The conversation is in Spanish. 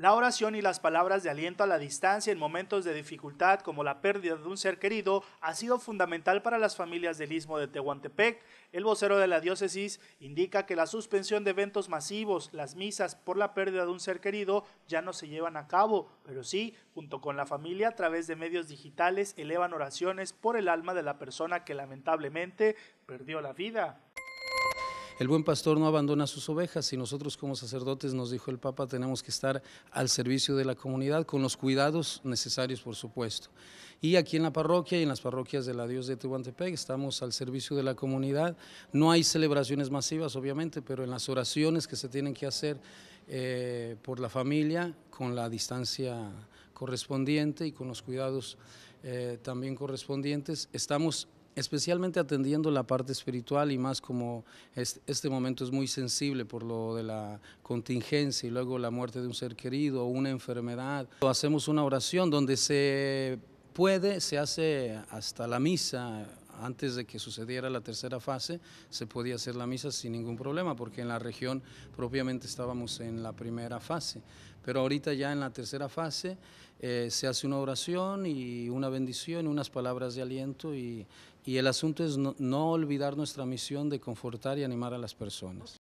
La oración y las palabras de aliento a la distancia en momentos de dificultad como la pérdida de un ser querido ha sido fundamental para las familias del Istmo de Tehuantepec. El vocero de la diócesis indica que la suspensión de eventos masivos, las misas por la pérdida de un ser querido ya no se llevan a cabo, pero sí, junto con la familia, a través de medios digitales elevan oraciones por el alma de la persona que lamentablemente perdió la vida. El buen pastor no abandona sus ovejas y nosotros como sacerdotes, nos dijo el Papa, tenemos que estar al servicio de la comunidad con los cuidados necesarios, por supuesto. Y aquí en la parroquia y en las parroquias de la Dios de Tehuantepec estamos al servicio de la comunidad. No hay celebraciones masivas, obviamente, pero en las oraciones que se tienen que hacer eh, por la familia, con la distancia correspondiente y con los cuidados eh, también correspondientes, estamos especialmente atendiendo la parte espiritual y más como este, momento es muy sensible por lo de la contingencia y luego la muerte de un ser querido o una enfermedad. Hacemos una oración donde se puede, se hace hasta la misa antes de que sucediera la tercera fase, se podía hacer la misa sin ningún problema, porque en la región propiamente estábamos en la primera fase. Pero ahorita ya en la tercera fase eh, se hace una oración y una bendición, unas palabras de aliento y, el asunto es no olvidar nuestra misión de confortar y animar a las personas.